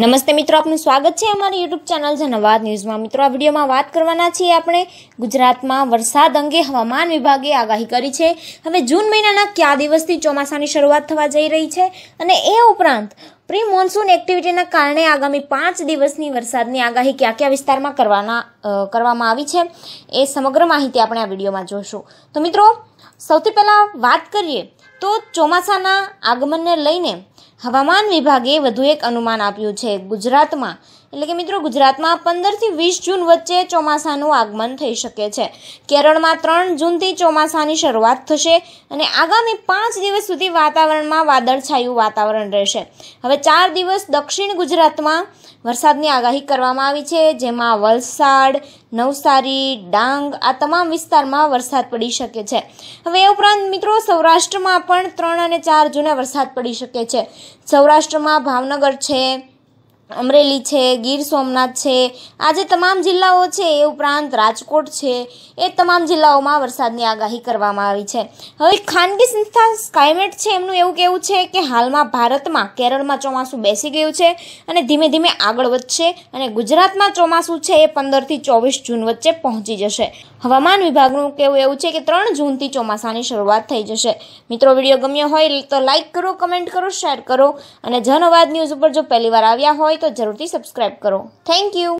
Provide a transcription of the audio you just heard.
નમસ્તે મિત્રો આપનું સ્વાગત છે અમારી યુટ્યુબ ચેનલ છે જનવાદ ન્યૂઝમાં મિત્રો આ વિડીયોમાં વાત કરવાના છીએ આપણે ગુજરાતમાં વરસાદ અંગે હવામાન વિભાગે આગાહી કરી છે હવે જૂન મહિનાના કયા દિવસથી ચોમાસાની શરૂઆત થવા જઈ રહી છે અને એ ઉપરાંત પ્રી મોન્સૂન એક્ટિવિટીના કારણે આગામી પાંચ દિવસની વરસાદની આગાહી કયા કયા વિસ્તારમાં કરવાના કરવામાં આવી છે એ સમગ્ર માહિતી આપણે આ વિડીયોમાં જોઈશું તો મિત્રો સૌથી પહેલાં વાત કરીએ તો ચોમાસાના આગમનને લઈને હવામાન વિભાગે વધુ એક અનુમાન આપ્યું છે ગુજરાતમાં એટલે કે મિત્રો ગુજરાતમાં પંદરથી વીસ જૂન વચ્ચે ચોમાસાનું આગમન થઈ શકે છે કેરળમાં ત્રણ જૂનથી ચોમાસાની શરૂઆત થશે અને આગામી પાંચ દિવસ સુધી વાતાવરણમાં વાદળછાયું વાતાવરણ રહેશે હવે ચાર દિવસ દક્ષિણ ગુજરાતમાં વરસાદની આગાહી કરવામાં આવી છે જેમાં વલસાડ નવસારી ડાંગ આ તમામ વિસ્તારમાં વરસાદ પડી શકે છે હવે એ ઉપરાંત મિત્રો સૌરાષ્ટ્રમાં પણ ત્રણ અને ચાર જૂને વરસાદ પડી શકે છે સૌરાષ્ટ્રમાં ભાવનગર છે અમરેલી છે ગીર સોમનાથ છે આ જે તમામ જિલ્લાઓ છે એ ઉપરાંત રાજકોટ છે એ તમામ જિલ્લાઓમાં વરસાદની આગાહી કરવામાં આવી છે હવે ખાનગી સંસ્થા સ્કાયમેટ છે એમનું એવું કહેવું છે કે હાલમાં ભારતમાં કેરળમાં ચોમાસું બેસી ગયું છે અને ધીમે ધીમે આગળ વધશે અને ગુજરાતમાં ચોમાસું છે એ પંદરથી ચોવીસ જૂન વચ્ચે પહોંચી જશે હવામાન વિભાગનું કહેવું એવું છે કે ત્રણ જૂનથી ચોમાસાની શરૂઆત થઈ જશે મિત્રો વિડીયો ગમ્યો હોય તો લાઇક કરો કમેન્ટ કરો શેર કરો અને જન જનવાદ ન્યૂઝ ઉપર જો પહેલીવાર આવ્યા હોય તો જરૂરથી સબસ્ક્રાઇબ કરો થેન્ક યુ